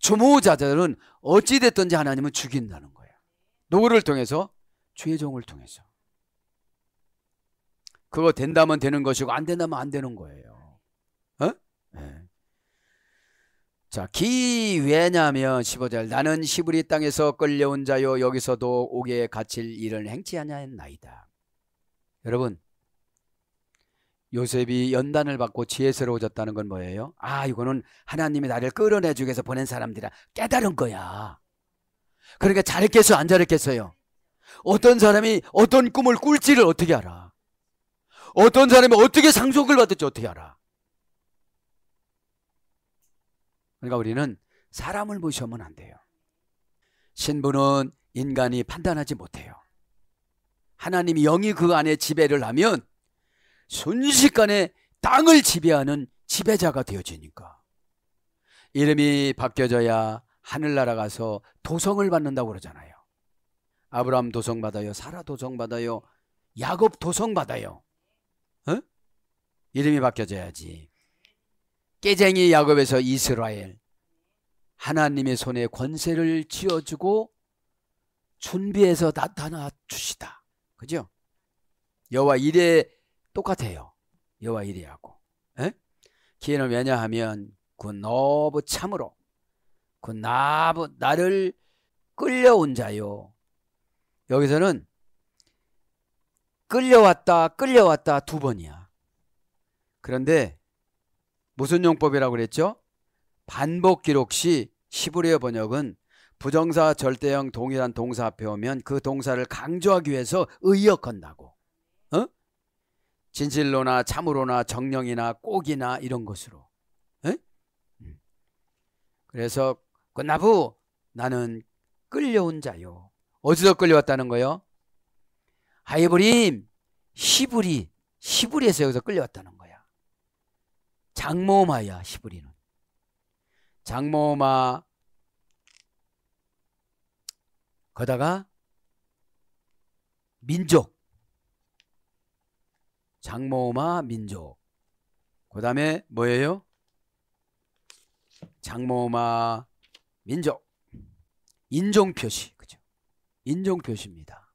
주모자들은 어찌됐든지 하나님은 죽인다는 거야. 누구를 통해서? 죄종을 통해서. 그거 된다면 되는 것이고 안 된다면 안 되는 거예요. 어? 네. 자, 기외냐면 15절 나는 시브리 땅에서 끌려온 자요 여기서도 옥에 갇힐 일을 행치 아니하나이다 여러분 요셉이 연단을 받고 지혜스러워졌다는 건 뭐예요? 아, 이거는 하나님이 나를 끌어내주기 위해서 보낸 사람들이라 깨달은 거야. 그러니까 잘했겠어, 안 잘했겠어요? 어떤 사람이 어떤 꿈을 꿀지를 어떻게 알아? 어떤 사람이 어떻게 상속을 받을지 어떻게 알아? 그러니까 우리는 사람을 무시하면 안 돼요. 신부는 인간이 판단하지 못해요. 하나님이 영이 그 안에 지배를 하면 순식간에 땅을 지배하는 지배자가 되어지니까 이름이 바뀌어져야 하늘나라 가서 도성을 받는다고 그러잖아요. 아브라함 도성 받아요. 사라 도성 받아요. 야곱 도성 받아요. 어? 이름이 바뀌어져야지. 깨쟁이 야곱에서 이스라엘. 하나님의 손에 권세를 쥐어주고 준비해서 나타나 주시다. 그죠? 여와 호 이래 똑같아요. 여와 이리하고. 에? 예? 기회는 왜냐하면 그 너부 참으로 그 나부 나를 끌려온 자요. 여기서는 끌려왔다 끌려왔다 두 번이야. 그런데 무슨 용법이라고 그랬죠? 반복 기록 시 시브리어 번역은 부정사 절대형 동일한 동사 앞에 오면 그 동사를 강조하기 위해서 의역한다고. 진실로나 참으로나 정령이나 꼭이나 이런 것으로. 에? 음. 그래서 끝나부 나는 끌려온 자요. 어디서 끌려왔다는 거요? 하이브림 시브리시브리에서 여기서 끌려왔다는 거야. 장모마야 시브리는 장모마 거다가 민족 장모마 민족. 그 다음에 뭐예요? 장모마 민족. 인종표시. 그죠? 인종표시입니다.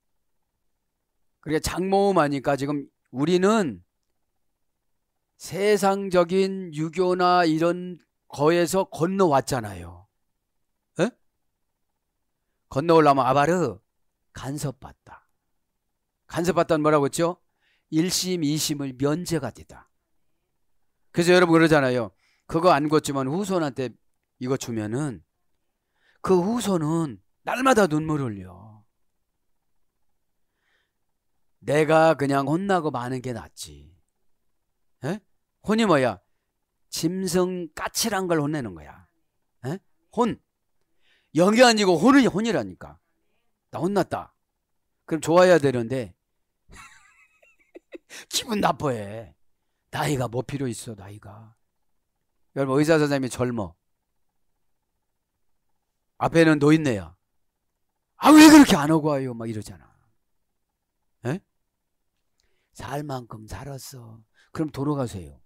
그러니까 장모마니까 지금 우리는 세상적인 유교나 이런 거에서 건너왔잖아요. 에? 건너올라면 아바르 간섭받다. 간섭받다는 뭐라고 했죠? 1심, 2심을 면제가 되다. 그래서 여러분 그러잖아요. 그거 안 걷지만 후손한테 이거 주면은 그 후손은 날마다 눈물 흘려. 내가 그냥 혼나고 마는 게 낫지. 에? 혼이 뭐야? 짐승 까칠한 걸 혼내는 거야. 에? 혼. 영이 아니고 혼이 혼이라니까. 나 혼났다. 그럼 좋아야 되는데 기분 나빠해. 나이가 뭐 필요 있어, 나이가. 여러분, 의사 선생님이 젊어. 앞에는 노인네야. 아, 왜 그렇게 안 오고 와요? 막 이러잖아. 에? 예? 살 만큼 살았어. 그럼 돌아가세요.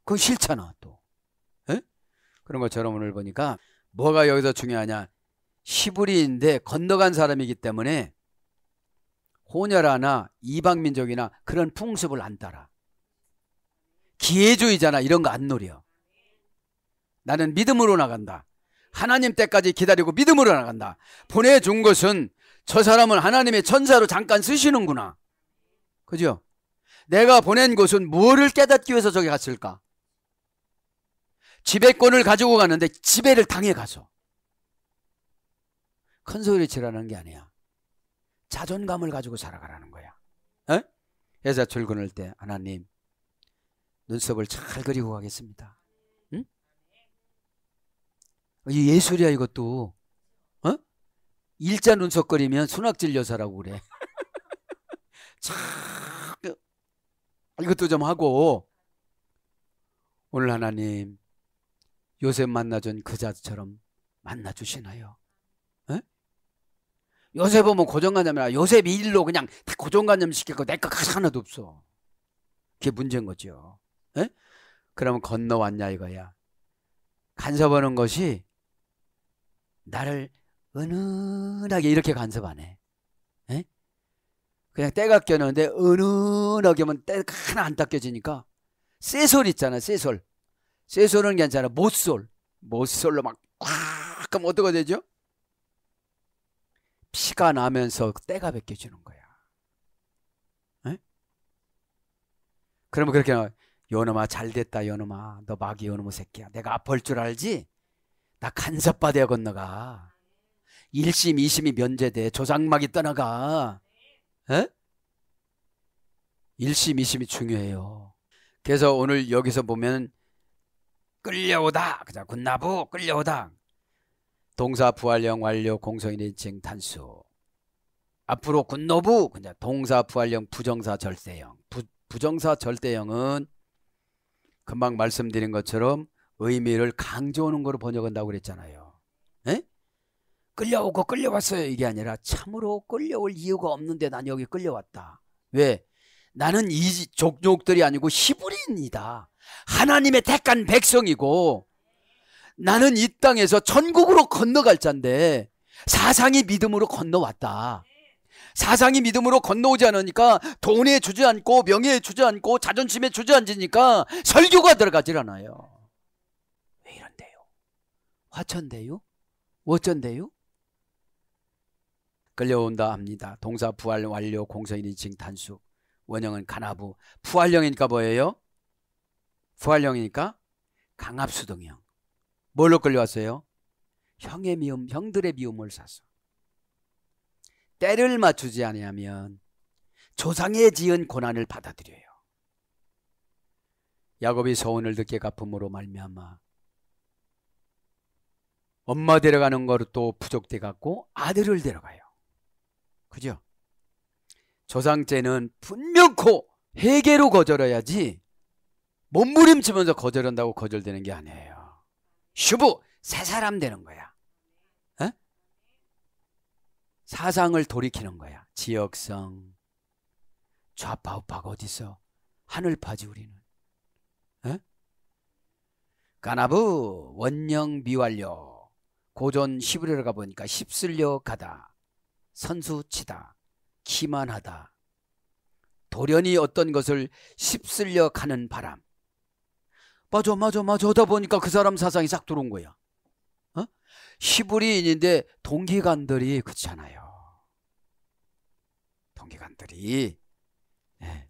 그건 싫잖아, 또. 에? 예? 그런 것처럼 오늘 보니까 뭐가 여기서 중요하냐. 시부리인데 건너간 사람이기 때문에 혼혈아나 이방민족이나 그런 풍습을 안 따라. 기회주의잖아. 이런 거 안 노려. 나는 믿음으로 나간다. 하나님 때까지 기다리고 믿음으로 나간다. 보내준 것은 저 사람은 하나님의 천사로 잠깐 쓰시는구나. 그죠? 내가 보낸 곳은 뭐를 깨닫기 위해서 저기 갔을까? 지배권을 가지고 갔는데 지배를 당해 가서. 큰 소리 치라는 게 아니야. 자존감을 가지고 살아가라는 거야. 어? 여자 출근할 때 하나님 눈썹을 잘 그리고 가겠습니다. 응? 예술이야 이것도. 어? 일자 눈썹 그리면 순학질 여사라고 그래. 참 그, 이것도 좀 하고 오늘 하나님 요셉 만나준 그 자처럼 만나 주시나요? 요새 보면 뭐 고정관념이 아니라 요셉 일로 그냥 다 고정관념 시키고내 거 하나도 없어. 그게 문제인 거죠. 에? 예? 그러면 건너왔냐 이거야. 간섭하는 것이 나를 은은하게 이렇게 간섭 안 해. 에? 예? 그냥 때가 껴는데 은은하게 하면 때가 하나 안 닦여지니까 쇠솔 있잖아 쇠솔 쇠솔은 괜찮아 못솔 못솔로 막꽉 하면 어떻게 되죠? 피가 나면서 때가 벗겨지는 거야. 에? 그러면 그렇게 요놈아 잘됐다 요놈아 너 마귀 요놈의 새끼야 내가 아플 줄 알지? 나 간섭받아야 건너가 1심 2심이 면제돼 조상막이 떠나가 에? 1심 2심이 중요해요 그래서 오늘 여기서 보면 끌려오다 그자 군나부 끌려오다 동사 부활령 완료 공성인 인칭 단수 앞으로 군노부 그냥 동사 부활령 부정사 절대형 부, 부정사 절대형은 금방 말씀드린 것처럼 의미를 강조하는 거로 번역한다고 그랬잖아요 에? 끌려오고 끌려왔어요 이게 아니라 참으로 끌려올 이유가 없는데 난 여기 끌려왔다 왜? 나는 이 족족들이 아니고 히브리인이다 하나님의 택한 백성이고 나는 이 땅에서 천국으로 건너갈 자인데 사상이 믿음으로 건너왔다. 사상이 믿음으로 건너오지 않으니까 돈에 주저앉고 명예에 주저앉고 자존심에 주저앉으니까 설교가 들어가질 않아요. 왜 이런데요? 화천대요? 어쩐데요? 끌려온다 합니다. 동사 부활 완료 공서인 인칭 단수 원형은 간나부 부활형이니까 뭐예요? 부활형이니까 강압수동형 뭘로 끌려왔어요? 형의 미움, 형들의 미움을 사서 때를 맞추지 아니하면 조상의 지은 고난을 받아들여요. 야곱이 소원을 듣게 갚음으로 말미암아 엄마 데려가는 것도 부족돼 갖고 아들을 데려가요. 그죠? 조상죄는 분명코 회개로 거절해야지 몸부림치면서 거절한다고 거절되는 게 아니에요. 슈부 새 사람 되는 거야. 에? 어? 사상을 돌이키는 거야. 지역성 좌파 우파가 어디 있어? 하늘파지 우리는. 에? 어? 가나부 원령 미완료 고전 시부리로 가보니까 십슬려 가다 선수치다 기만하다 도련이 어떤 것을 십슬려 가는 바람 맞아 맞아 맞아 하다 보니까 그 사람 사상이 싹 들어온 거야. 어? 히브리인인데 동기간들이 그렇잖아요. 동기간들이 네. 예.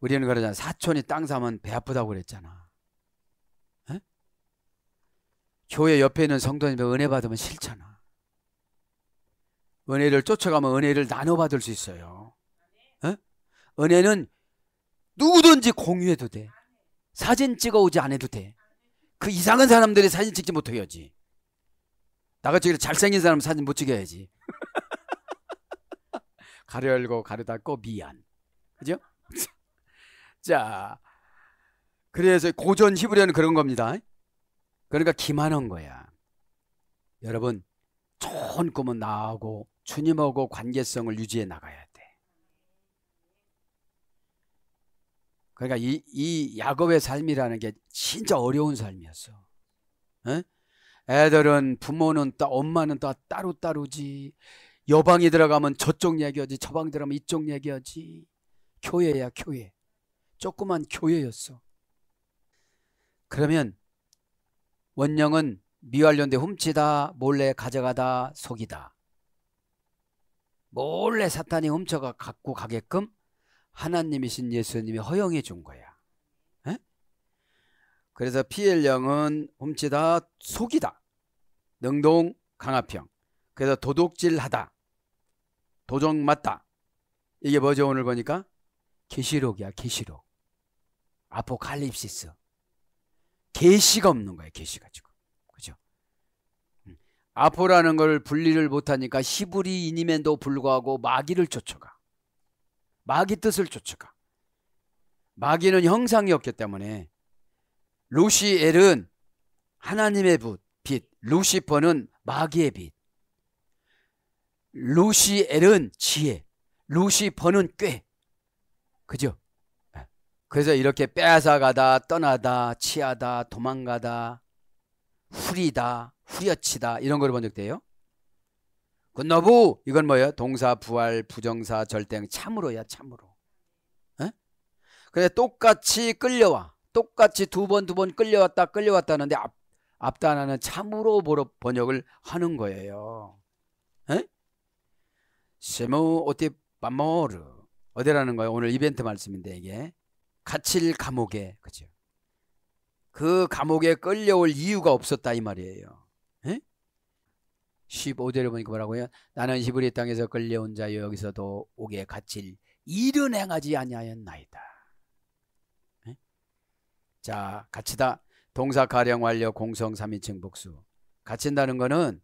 우리는 그러잖아. 사촌이 땅 사면 배 아프다고 그랬잖아. 네? 교회 옆에 있는 성도님들 은혜 받으면 싫잖아. 은혜를 쫓아가면 은혜를 나눠받을 수 있어요. 네? 은혜는 누구든지 공유해도 돼. 사진 찍어 오지 않아도 돼. 그 이상한 사람들이 사진 찍지 못해야지. 나같이 잘생긴 사람 사진 못 찍어야지. 가려고 가려닫고 미안. 그죠? 자, 그래서 고전 히브리어는 그런 겁니다. 그러니까 기만한 거야. 여러분, 좋은 꿈은 나하고 주님하고 관계성을 유지해 나가야 돼. 그러니까 이, 이 야곱의 삶이라는 게 진짜 어려운 삶이었어. 에? 어? 애들은 부모는 따, 엄마는 다 따로 따로지. 여방이 들어가면 저쪽 얘기하지, 저방 들어가면 이쪽 얘기하지. 교회야 교회. 조그만 교회였어. 그러면 원령은 미완련데 훔치다, 몰래 가져가다, 속이다. 몰래 사탄이 훔쳐가 갖고 가게끔 하나님이신 예수님이 허용해 준 거야. 에? 그래서 PL형은 훔치다, 속이다, 능동, 강압형. 그래서 도둑질하다, 도정 맞다. 이게 뭐죠? 오늘 보니까 계시록이야, 계시록. 아포칼립시스. 계시가 없는 거야, 계시가 지금. 음. 아포라는 걸 분리를 못하니까 히브리인임에도 불구하고 마귀를 쫓아가. 마귀 뜻을 쫓아가. 마귀는 형상이었기 때문에 루시엘은 하나님의 빛, 루시퍼는 마귀의 빛. 루시엘은 지혜, 루시퍼는 꾀. 그죠? 예. 그래서 이렇게 빼앗아가다, 떠나다, 치하다, 도망가다, 후리다, 후려치다 이런 걸본적 돼요? 건너부 그 이건 뭐예요? 동사 부활 부정사 절대형 참으로야 참으로. 에? 그래 똑같이 끌려와. 똑같이 두 번 두 번 끌려왔다 끌려왔다는데 앞 앞단하는 참으로 번역을 하는 거예요. 에? 세모 오티 바모르 어디라는 거예요? 오늘 이벤트 말씀인데 이게 갇힐 감옥에 그죠? 그 감옥에 끌려올 이유가 없었다 이 말이에요. 15절에 보니까 뭐라고요? 나는 히브리 땅에서 끌려온 자여 여기서도 옥에 갇힐 일은 행하지 아니하였나이다. 네? 자, 갇히다. 동사 가령 완료 공성 3인칭 복수. 갇힌다는 거는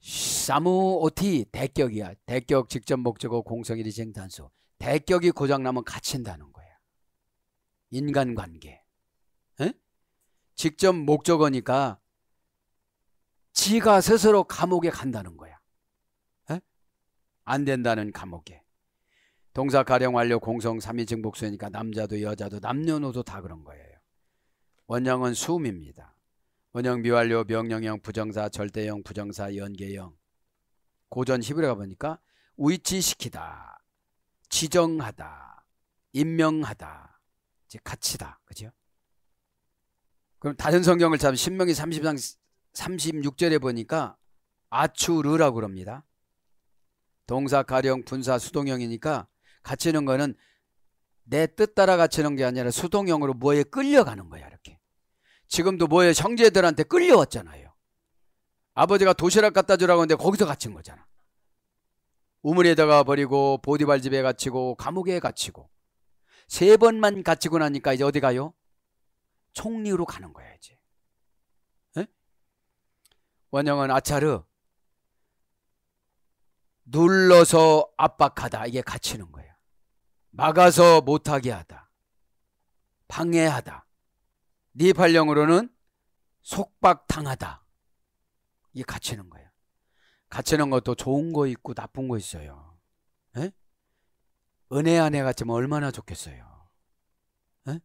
사무오티 대격이야. 대격 직접 목적어 공성일이쟁 단수. 대격이 고장나면 갇힌다는 거야. 인간관계. 에? 예? 직접 목적어니까 지가 스스로 감옥에 간다는 거야. 에? 안 된다는 감옥에. 동사 가령 완료 공성 3인 증복수니까 남자도 여자도 남녀노소 다 그런 거예요. 원형은 수음입니다. 원형 미완료 명령형 부정사 절대형 부정사 연계형 고전 히브리가 보니까 위치시키다 지정하다 임명하다 이제 가치다 그죠? 그럼 다른 성경을 참 신명기 3 0장 36절에 보니까 아추르라고 그럽니다. 동사 가령 분사 수동형이니까 갇히는 거는 내 뜻 따라 갇히는 게 아니라 수동형으로 뭐에 끌려가는 거야 이렇게. 지금도 뭐에 형제들한테 끌려왔잖아요. 아버지가 도시락 갖다 주라고 하는데 거기서 갇힌 거잖아. 우물에다가 버리고 보디발 집에 갇히고 감옥에 갇히고 세 번만 갇히고 나니까 이제 어디 가요? 총리로 가는 거야 이제. 원형은 아차르 눌러서 압박하다 이게 갇히는 거예요. 막아서 못하게 하다. 방해하다. 니발령으로는 네 속박당하다. 이게 갇히는 거예요. 갇히는 것도 좋은 거 있고 나쁜 거 있어요. 에? 예? 은혜 안에 갇히면 얼마나 좋겠어요. 에? 예?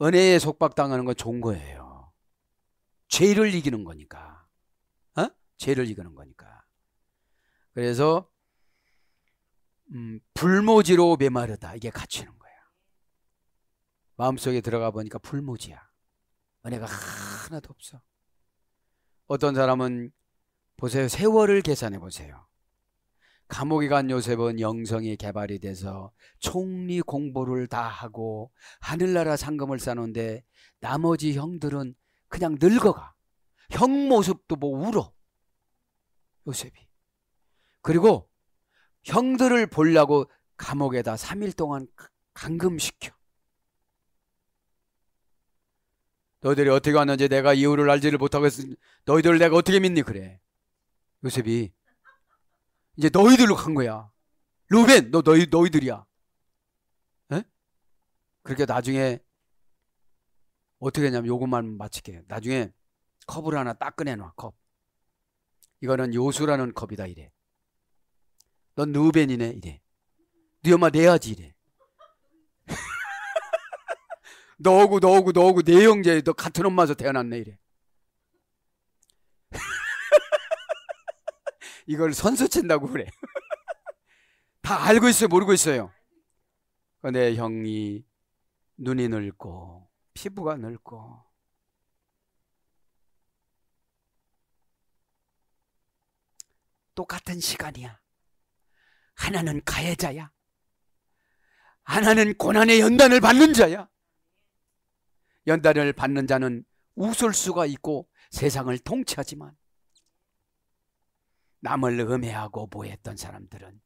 은혜에 속박당하는 건 좋은 거예요. 죄를 이기는 거니까. 죄를 이기는 거니까. 그래서 음, 불모지로 메마르다 이게 갇히는 거야. 마음속에 들어가 보니까 불모지야. 은혜가 하나도 없어. 어떤 사람은 보세요. 세월을 계산해 보세요. 감옥에 간 요셉은 영성이 개발이 돼서 총리 공부를 다 하고 하늘나라 상금을 싸는데 나머지 형들은 그냥 늙어가. 형 모습도 뭐 울어. 요셉이. 그리고 형들을 보려고 감옥에다 3일 동안 감금시켜. 너희들이 어떻게 왔는지 내가 이유를 알지를 못하고 했으니 너희들을 내가 어떻게 믿니 그래. 요셉이 이제 너희들로 간 거야. 루벤 너 너희 너희들이야. 에? 그렇게 나중에 어떻게 했냐면 요것만 마칠게. 나중에 컵을 하나 딱 꺼내놔 컵. 이거는 요수라는 컵이다 이래. 넌 누벤이네 이래. 네 엄마 내야지 이래. 너하고 너하고 너하고 내 형제 너 같은 엄마서 태어났네 이래. 이걸 선수 친다고 그래. 다 알고 있어요 모르고 있어요. 내 형이 눈이 늙고 피부가 늙고 똑같은 시간이야. 하나는 가해자야. 하나는 고난의 연단을 받는 자야. 연단을 받는 자는 웃을 수가 있고 세상을 통치하지만 남을 음해하고 보했던 사람들은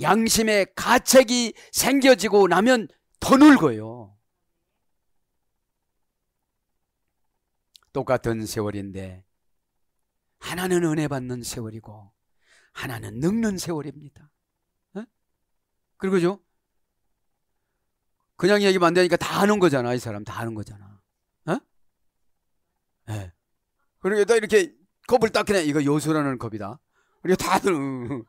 양심의 가책이 생겨지고 나면 더 늙어요. 똑같은 세월인데 하나는 은혜 받는 세월이고 하나는 늙는 세월입니다. 에? 그리고죠. 그냥 얘기만 안 되니까 다 아는 거잖아. 이 사람 다 아는 거잖아. 예. 그러니까 이렇게 컵을 딱 그냥 이거 요술하는 컵이다. 우리가 다들 음,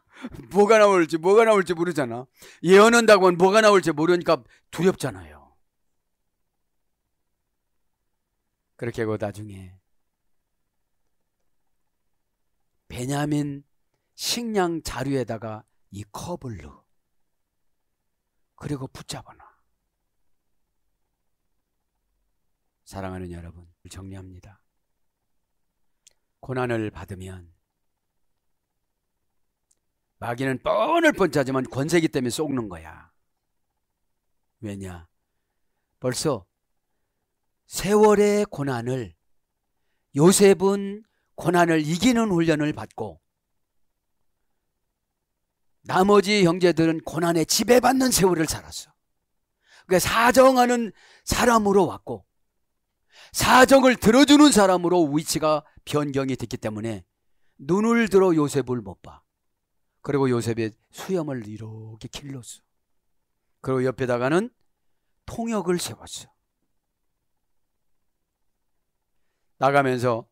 뭐가 나올지 뭐가 나올지 모르잖아. 예언한다고 하면 뭐가 나올지 모르니까 두렵잖아요. 그렇게 하고 나중에 베냐민 식량 자루에다가 이 컵을 넣어. 그리고 붙잡아놔. 사랑하는 여러분, 정리합니다. 고난을 받으면 마귀는 뻔을 뻔짜지만 권세기 때문에 속는 거야. 왜냐? 벌써 세월의 고난을 요셉은 고난을 이기는 훈련을 받고 나머지 형제들은 고난에 지배받는 세월을 살았어. 그러니까 사정하는 사람으로 왔고 사정을 들어주는 사람으로 위치가 변경이 됐기 때문에 눈을 들어 요셉을 못 봐. 그리고 요셉의 수염을 이렇게 길렀어. 그리고 옆에다가는 통역을 세웠어. 나가면서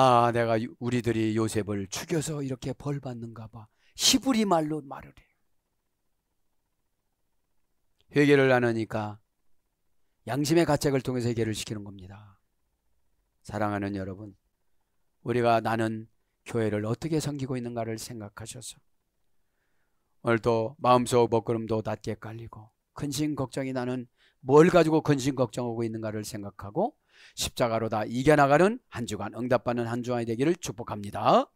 아, 내가 우리들이 요셉을 죽여서 이렇게 벌 받는가 봐. 히브리 말로 말을 해요. 회개를 나누니까 양심의 가책을 통해서 회개를 시키는 겁니다. 사랑하는 여러분, 우리가 나는 교회를 어떻게 섬기고 있는가를 생각하셔서 오늘도 마음속 먹구름도 낮게 깔리고 근심 걱정이 나는 뭘 가지고 근심 걱정하고 있는가를 생각하고 십자가로 다 이겨나가는 한 주간 응답받는 한 주간이 되기를 축복합니다.